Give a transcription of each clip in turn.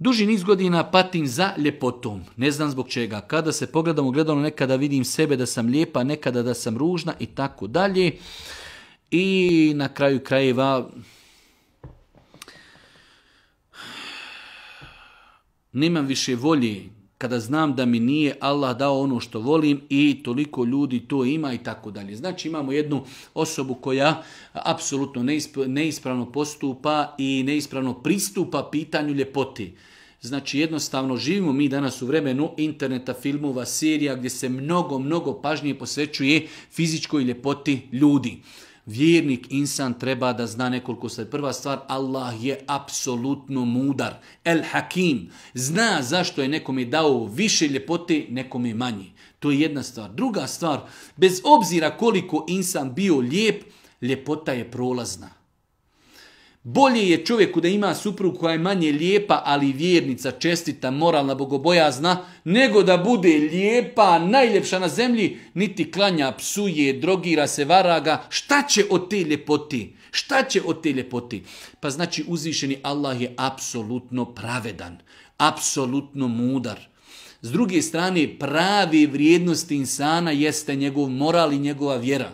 Duži niz godina patim za ljepotom, ne znam zbog čega. Kada se pogledam gledalo nekada vidim sebe da sam lijepa, nekada da sam ružna i tako dalje. I na kraju krajeva nemam više volje kada znam da mi nije Allah dao ono što volim i toliko ljudi to ima i tako dalje. Znači imamo jednu osobu koja apsolutno neispravno postupa i neispravno pristupa pitanju ljepoti. Znači jednostavno živimo mi danas u vremenu interneta, filmova, serija gdje se mnogo, mnogo pažnije posvećuje fizičkoj ljepoti ljudi. Vjernik insan treba da zna nekoliko stvari. Prva stvar, Allah je apsolutno mudar. El Hakim zna zašto je nekome dao više ljepote, nekome manje. To je jedna stvar. Druga stvar, bez obzira koliko insan bio lijep, ljepota je prolazna. Bolje je čovjeku da ima suprugu koja je manje lijepa, ali vjernica, čestita, moralna, bogobojazna, nego da bude lijepa, najljepša na zemlji, niti klanja, psuje, drogira se, varaga. Šta će od te ljepoti? Šta će od te ljepoti? Pa znači uzvišeni Allah je apsolutno pravedan, apsolutno mudar. S druge strane, pravi vrijednosti insana jeste njegov moral i njegova vjera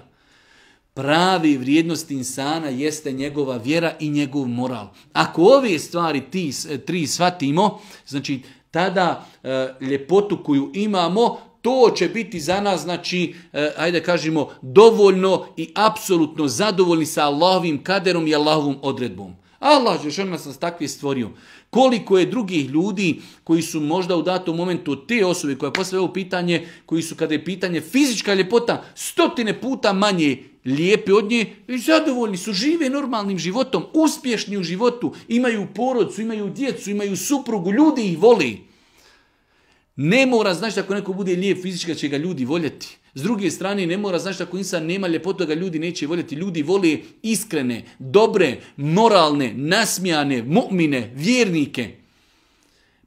pravi vrijednost insana jeste njegova vjera i njegov moral. Ako ove stvari ti, e, tri shvatimo, znači tada e, ljepotu koju imamo, to će biti za nas, znači, e, ajde kažemo, dovoljno i apsolutno zadovoljni sa Allahovim kaderom i Allahovom odredbom. Allah je nas nas takvi stvorio. Koliko je drugih ljudi koji su možda u datom momentu te osobe koje je ovo pitanje, koji su kada je pitanje fizička ljepota stotine puta manje lijepi od nje i zadovoljni su, žive normalnim životom, uspješni u životu, imaju porodcu, imaju djecu, imaju suprugu, ljudi ih voli. Ne mora znači ako neko bude lijep fizički će ga ljudi voljeti. S druge strane, ne mora znači ako insan nema ljepotu ga ljudi neće voljeti. Ljudi vole iskrene, dobre, moralne, nasmijane, mu'mine, vjernike.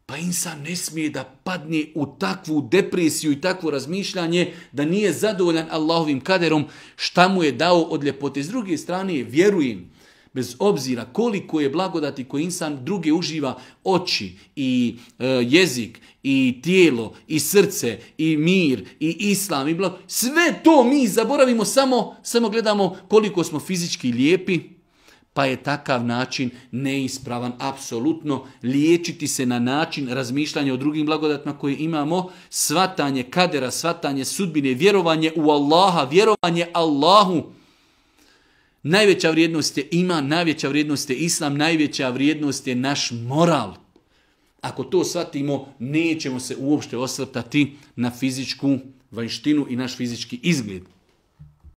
Pa insan ne smije da padne u takvu depresiju i takvo razmišljanje da nije zadovoljan Allahovim kaderom šta mu je dao od ljepote. S druge strane, vjerujem, bez obzira koliko je blagodati koji insan druge uživa, oči i e, jezik i tijelo i srce i mir i islam i sve to mi zaboravimo samo, samo gledamo koliko smo fizički lijepi, pa je takav način neispravan. Apsolutno liječiti se na način razmišljanja o drugim blagodatima koje imamo, svatanje kadera, svatanje sudbine, vjerovanje u Allaha, vjerovanje Allahu. Najveća vrijednost je ima, najveća vrijednost je islam, najveća vrijednost je naš moral. Ako to shvatimo, nećemo se uopšte osvrtati na fizičku vanjštinu i naš fizički izgled.